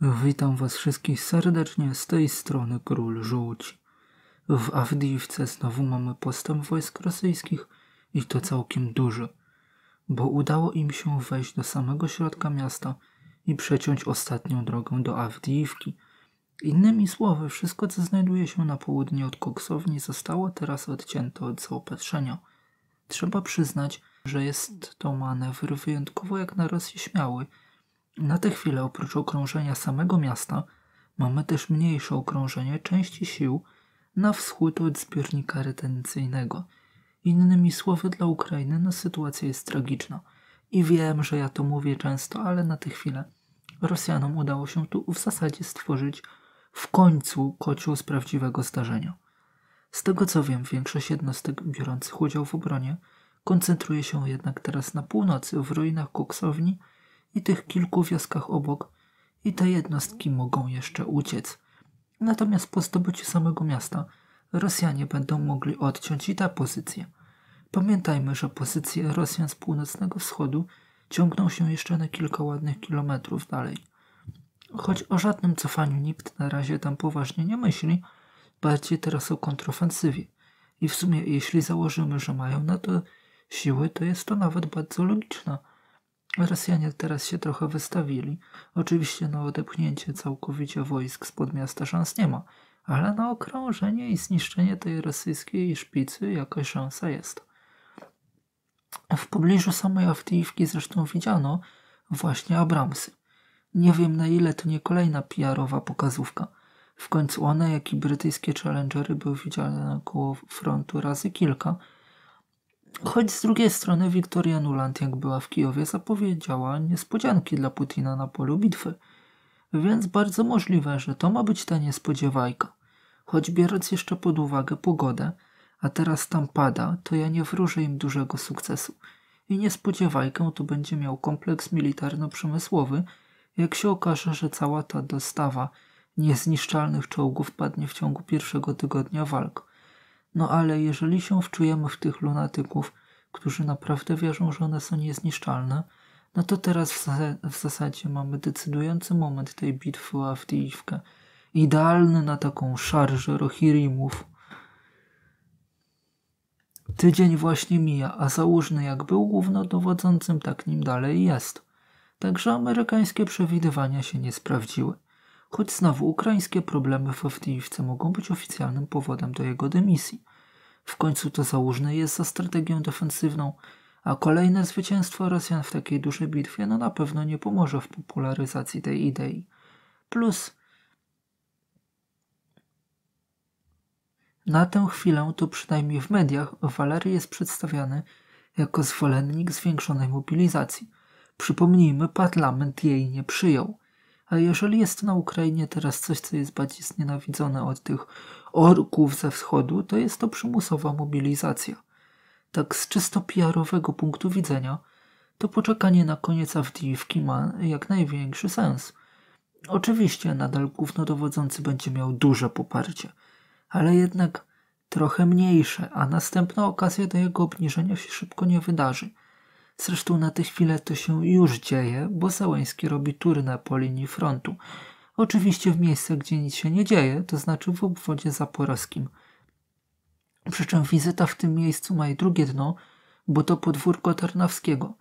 Witam Was wszystkich serdecznie z tej strony Król Żółci. W Awdijiwce znowu mamy postęp wojsk rosyjskich i to całkiem duży, bo udało im się wejść do samego środka miasta i przeciąć ostatnią drogę do Awdijiwki. Innymi słowy, wszystko co znajduje się na południe od koksowni zostało teraz odcięte od zaopatrzenia. Trzeba przyznać, że jest to manewr wyjątkowo jak na Rosji śmiały – na tę chwilę oprócz okrążenia samego miasta mamy też mniejsze okrążenie części sił na wschód od zbiornika retencyjnego. Innymi słowy, dla Ukrainy no, sytuacja jest tragiczna. I wiem, że ja to mówię często, ale na tę chwilę Rosjanom udało się tu w zasadzie stworzyć w końcu kocioł z prawdziwego zdarzenia. Z tego co wiem, większość jednostek biorących udział w obronie koncentruje się jednak teraz na północy w ruinach koksowni i tych kilku wioskach obok, i te jednostki mogą jeszcze uciec. Natomiast po zdobyciu samego miasta Rosjanie będą mogli odciąć i tę pozycję. Pamiętajmy, że pozycje Rosjan z północnego wschodu ciągną się jeszcze na kilka ładnych kilometrów dalej. Choć o żadnym cofaniu nikt na razie tam poważnie nie myśli, bardziej teraz o kontrofensywie. I w sumie, jeśli założymy, że mają na to siły, to jest to nawet bardzo logiczne. Rosjanie teraz się trochę wystawili. Oczywiście na no, odepchnięcie całkowicie wojsk spod miasta szans nie ma, ale na okrążenie i zniszczenie tej rosyjskiej szpicy jakaś szansa jest. W pobliżu samej Awdijówki zresztą widziano właśnie Abramsy. Nie wiem na ile to nie kolejna PR-owa pokazówka. W końcu one, jak i brytyjskie Challengery były widziane na koło frontu razy kilka – Choć z drugiej strony Wiktoria Nuland, jak była w Kijowie, zapowiedziała niespodzianki dla Putina na polu bitwy. Więc bardzo możliwe, że to ma być ta niespodziewajka. Choć biorąc jeszcze pod uwagę pogodę, a teraz tam pada, to ja nie wróżę im dużego sukcesu. I niespodziewajkę to będzie miał kompleks militarno-przemysłowy, jak się okaże, że cała ta dostawa niezniszczalnych czołgów padnie w ciągu pierwszego tygodnia walk no ale jeżeli się wczujemy w tych lunatyków, którzy naprawdę wierzą, że one są niezniszczalne, no to teraz w, zas w zasadzie mamy decydujący moment tej bitwy o Avdiivkę. Idealny na taką szarżę Rohirrimów. Tydzień właśnie mija, a załużny jak był głównodowodzącym, tak nim dalej jest. Także amerykańskie przewidywania się nie sprawdziły choć znowu ukraińskie problemy w Awdijiwce mogą być oficjalnym powodem do jego dymisji. W końcu to założne jest za strategią defensywną, a kolejne zwycięstwo Rosjan w takiej dużej bitwie no na pewno nie pomoże w popularyzacji tej idei. Plus, na tę chwilę, to przynajmniej w mediach, Walery jest przedstawiany jako zwolennik zwiększonej mobilizacji. Przypomnijmy, parlament jej nie przyjął – a jeżeli jest na Ukrainie teraz coś, co jest bardziej znienawidzone od tych orków ze wschodu, to jest to przymusowa mobilizacja. Tak z czysto PR-owego punktu widzenia, to poczekanie na koniec Avdiivki ma jak największy sens. Oczywiście nadal głównodowodzący będzie miał duże poparcie, ale jednak trochę mniejsze, a następna okazja do jego obniżenia się szybko nie wydarzy – Zresztą na tę chwilę to się już dzieje, bo Załański robi tury po linii frontu. Oczywiście w miejsce, gdzie nic się nie dzieje, to znaczy w obwodzie zaporowskim. Przy czym wizyta w tym miejscu ma i drugie dno, bo to podwórko Tarnawskiego.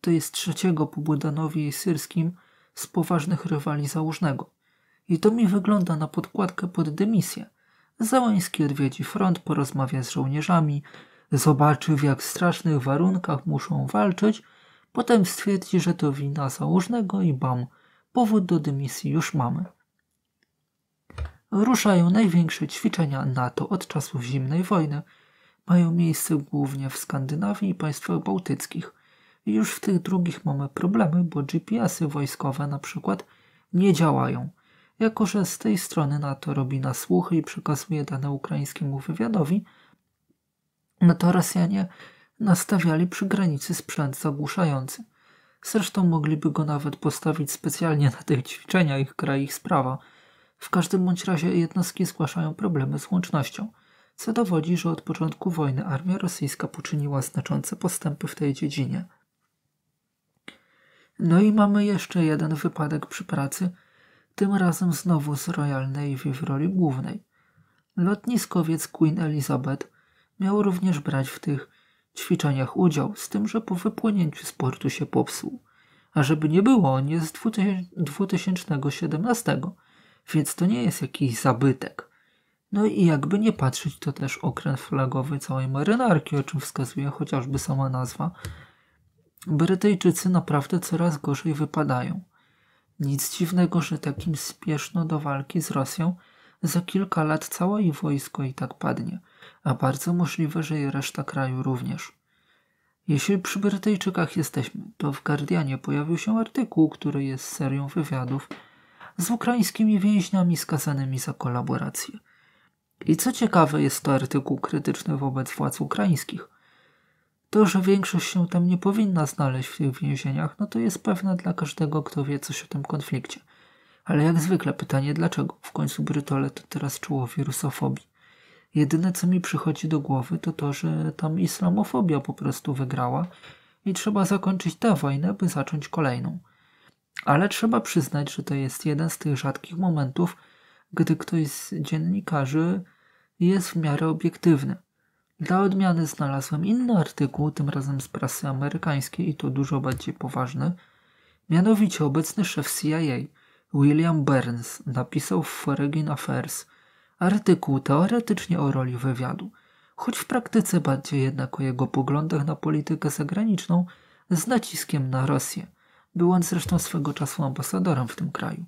To jest trzeciego po Budanowie i Syrskim z poważnych rywali założnego. I to mi wygląda na podkładkę pod dymisję. Załański odwiedzi front, porozmawia z żołnierzami, zobaczy w jak strasznych warunkach muszą walczyć, potem stwierdzi, że to wina założnego i bam, powód do dymisji już mamy. Ruszają największe ćwiczenia NATO od czasów zimnej wojny. Mają miejsce głównie w Skandynawii i państwach bałtyckich. I już w tych drugich mamy problemy, bo GPS-y wojskowe na przykład nie działają. Jako, że z tej strony NATO robi nasłuchy i przekazuje dane ukraińskiemu wywiadowi, no to Rosjanie nastawiali przy granicy sprzęt zagłuszający. Zresztą mogliby go nawet postawić specjalnie na tych ćwiczenia, ich kraj, ich sprawa. W każdym bądź razie jednostki zgłaszają problemy z łącznością, co dowodzi, że od początku wojny armia rosyjska poczyniła znaczące postępy w tej dziedzinie. No i mamy jeszcze jeden wypadek przy pracy, tym razem znowu z Royal Navy w roli głównej. Lotniskowiec Queen Elizabeth – Miał również brać w tych ćwiczeniach udział, z tym, że po wypłynięciu z portu się popsuł. A żeby nie było, on jest z 2017, więc to nie jest jakiś zabytek. No i jakby nie patrzeć, to też okręt flagowy całej marynarki, o czym wskazuje chociażby sama nazwa. Brytyjczycy naprawdę coraz gorzej wypadają. Nic dziwnego, że takim spieszno do walki z Rosją za kilka lat całe jej wojsko i tak padnie a bardzo możliwe, że i reszta kraju również. Jeśli przy Brytyjczykach jesteśmy, to w Guardianie pojawił się artykuł, który jest serią wywiadów z ukraińskimi więźniami skazanymi za kolaborację. I co ciekawe, jest to artykuł krytyczny wobec władz ukraińskich. To, że większość się tam nie powinna znaleźć w tych więzieniach, no to jest pewne dla każdego, kto wie coś o tym konflikcie. Ale jak zwykle pytanie dlaczego? W końcu Brytole to teraz czuło wirusofobii. Jedyne, co mi przychodzi do głowy, to to, że tam islamofobia po prostu wygrała i trzeba zakończyć tę wojnę, by zacząć kolejną. Ale trzeba przyznać, że to jest jeden z tych rzadkich momentów, gdy ktoś z dziennikarzy jest w miarę obiektywny. Dla odmiany znalazłem inny artykuł, tym razem z prasy amerykańskiej i to dużo bardziej poważny. Mianowicie obecny szef CIA, William Burns, napisał w Foreign Affairs – Artykuł teoretycznie o roli wywiadu, choć w praktyce bardziej jednak o jego poglądach na politykę zagraniczną z naciskiem na Rosję, był on zresztą swego czasu ambasadorem w tym kraju.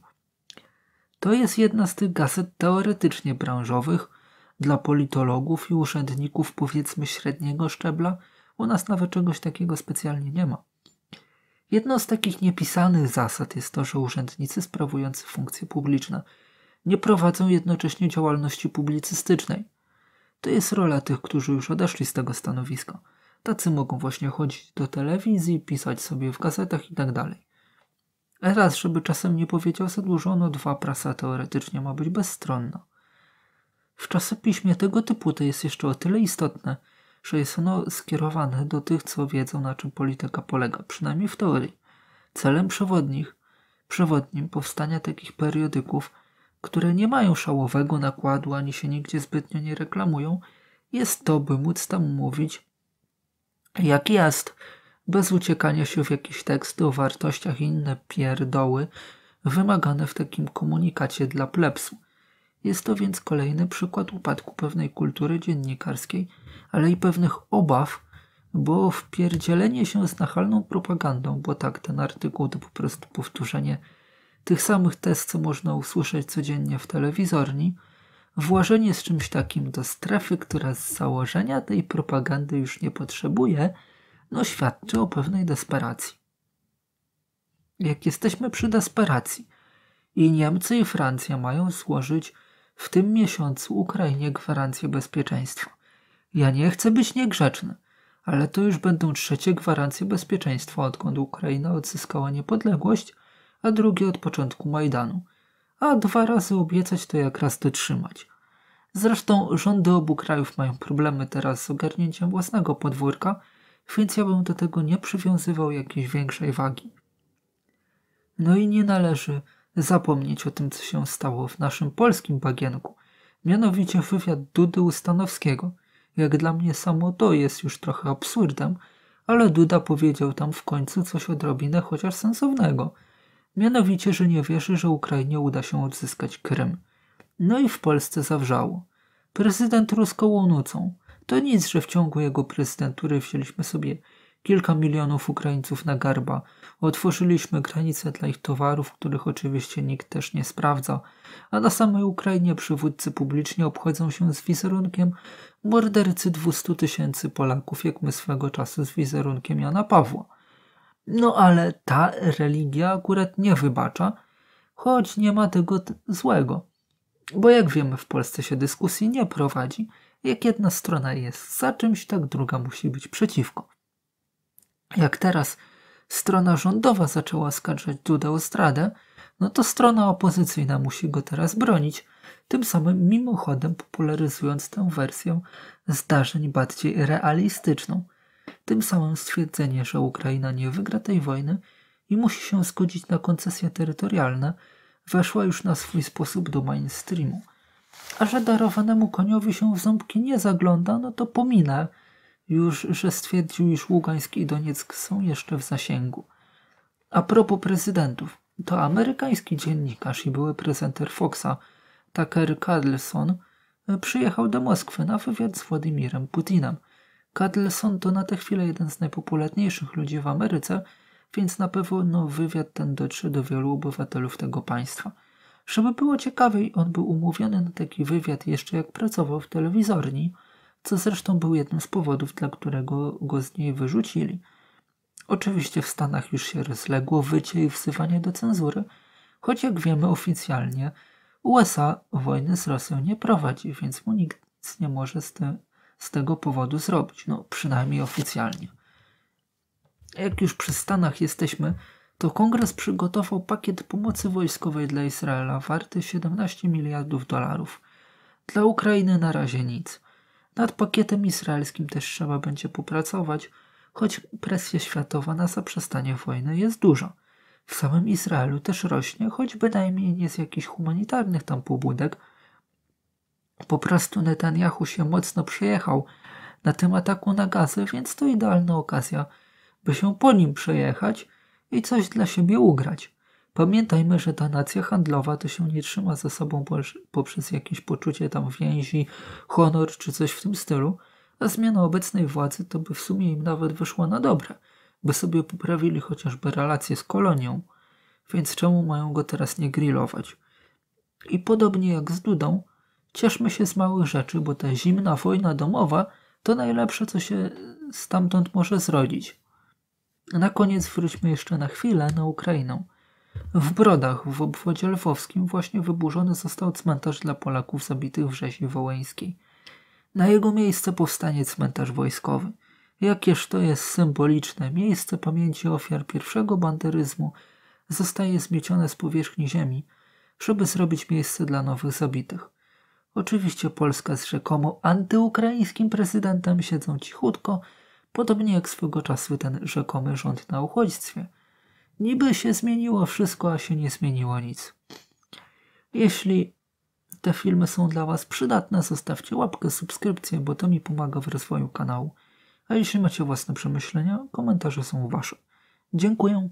To jest jedna z tych gazet teoretycznie branżowych dla politologów i urzędników powiedzmy średniego szczebla, u nas nawet czegoś takiego specjalnie nie ma. Jedną z takich niepisanych zasad jest to, że urzędnicy sprawujący funkcje publiczne nie prowadzą jednocześnie działalności publicystycznej. To jest rola tych, którzy już odeszli z tego stanowiska. Tacy mogą właśnie chodzić do telewizji, pisać sobie w gazetach itd. Tak Raz, żeby czasem nie powiedział za dużo, no dwa, prasa teoretycznie ma być bezstronna. W czasopiśmie tego typu to jest jeszcze o tyle istotne, że jest ono skierowane do tych, co wiedzą, na czym polityka polega, przynajmniej w teorii. Celem przewodnich, przewodnim powstania takich periodyków które nie mają szałowego nakładu ani się nigdzie zbytnio nie reklamują, jest to, by móc tam mówić jak jest, bez uciekania się w jakieś teksty o wartościach i inne pierdoły wymagane w takim komunikacie dla plebsu. Jest to więc kolejny przykład upadku pewnej kultury dziennikarskiej, ale i pewnych obaw, bo wpierdzielenie się z nachalną propagandą, bo tak ten artykuł to po prostu powtórzenie tych samych test, co można usłyszeć codziennie w telewizorni, włożenie z czymś takim do strefy, która z założenia tej propagandy już nie potrzebuje, no świadczy o pewnej desperacji. Jak jesteśmy przy desperacji i Niemcy i Francja mają złożyć w tym miesiącu Ukrainie gwarancję bezpieczeństwa. Ja nie chcę być niegrzeczny, ale to już będą trzecie gwarancje bezpieczeństwa, odkąd Ukraina odzyskała niepodległość – a drugi od początku Majdanu. A dwa razy obiecać to jak raz dotrzymać. Zresztą rządy obu krajów mają problemy teraz z ogarnięciem własnego podwórka, więc ja bym do tego nie przywiązywał jakiejś większej wagi. No i nie należy zapomnieć o tym, co się stało w naszym polskim bagienku, mianowicie wywiad Dudy Ustanowskiego. Jak dla mnie samo to jest już trochę absurdem, ale Duda powiedział tam w końcu coś odrobinę chociaż sensownego – mianowicie, że nie wierzy, że Ukrainie uda się odzyskać Krym. No i w Polsce zawrzało. Prezydent ruską nocą. To nic, że w ciągu jego prezydentury wzięliśmy sobie kilka milionów Ukraińców na garba. Otworzyliśmy granice dla ich towarów, których oczywiście nikt też nie sprawdza, a na samej Ukrainie przywódcy publicznie obchodzą się z wizerunkiem mordercy 200 tysięcy Polaków, jak my swego czasu z wizerunkiem Jana Pawła. No ale ta religia akurat nie wybacza, choć nie ma tego złego. Bo jak wiemy, w Polsce się dyskusji nie prowadzi. Jak jedna strona jest za czymś, tak druga musi być przeciwko. Jak teraz strona rządowa zaczęła skarżać Duda o zdradę, no to strona opozycyjna musi go teraz bronić, tym samym mimochodem popularyzując tę wersję zdarzeń bardziej realistyczną, tym samym stwierdzenie, że Ukraina nie wygra tej wojny i musi się zgodzić na koncesje terytorialne, weszła już na swój sposób do mainstreamu. A że darowanemu koniowi się w ząbki nie zagląda, no to pominę już, że stwierdził, iż Ługańsk i Donieck są jeszcze w zasięgu. A propos prezydentów, to amerykański dziennikarz i były prezenter Foxa, Tucker Carlson, przyjechał do Moskwy na wywiad z Władimirem Putinem – są to na tę chwilę jeden z najpopularniejszych ludzi w Ameryce, więc na pewno wywiad ten dotrze do wielu obywatelów tego państwa. Żeby było ciekawiej, on był umówiony na taki wywiad jeszcze jak pracował w telewizorni, co zresztą był jednym z powodów, dla którego go z niej wyrzucili. Oczywiście w Stanach już się rozległo wycie i wzywanie do cenzury, choć jak wiemy oficjalnie, USA wojny z Rosją nie prowadzi, więc mu nikt nie może z tym z tego powodu zrobić, no przynajmniej oficjalnie. Jak już przy Stanach jesteśmy, to kongres przygotował pakiet pomocy wojskowej dla Izraela warty 17 miliardów dolarów. Dla Ukrainy na razie nic. Nad pakietem izraelskim też trzeba będzie popracować, choć presja światowa na zaprzestanie wojny jest duża. W samym Izraelu też rośnie, choć bynajmniej nie z jakichś humanitarnych tam pobudek, po prostu Netanyahu się mocno przejechał na tym ataku na gazę, więc to idealna okazja, by się po nim przejechać i coś dla siebie ugrać. Pamiętajmy, że ta nacja handlowa to się nie trzyma ze sobą poprzez jakieś poczucie tam więzi, honor czy coś w tym stylu, a zmiana obecnej władzy to by w sumie im nawet wyszła na dobre, by sobie poprawili chociażby relacje z kolonią, więc czemu mają go teraz nie grillować? I podobnie jak z Dudą, Cieszmy się z małych rzeczy, bo ta zimna wojna domowa to najlepsze, co się stamtąd może zrodzić. Na koniec wróćmy jeszcze na chwilę na Ukrainę. W Brodach w obwodzie lwowskim właśnie wyburzony został cmentarz dla Polaków zabitych w rzezi wołyńskiej. Na jego miejsce powstanie cmentarz wojskowy. Jakież to jest symboliczne miejsce pamięci ofiar pierwszego banderyzmu zostaje zmiecione z powierzchni ziemi, żeby zrobić miejsce dla nowych zabitych. Oczywiście Polska z rzekomo antyukraińskim prezydentem siedzą cichutko, podobnie jak swego czasu ten rzekomy rząd na uchodźstwie. Niby się zmieniło wszystko, a się nie zmieniło nic. Jeśli te filmy są dla Was przydatne, zostawcie łapkę, subskrypcję, bo to mi pomaga w rozwoju kanału. A jeśli macie własne przemyślenia, komentarze są Wasze. Dziękuję.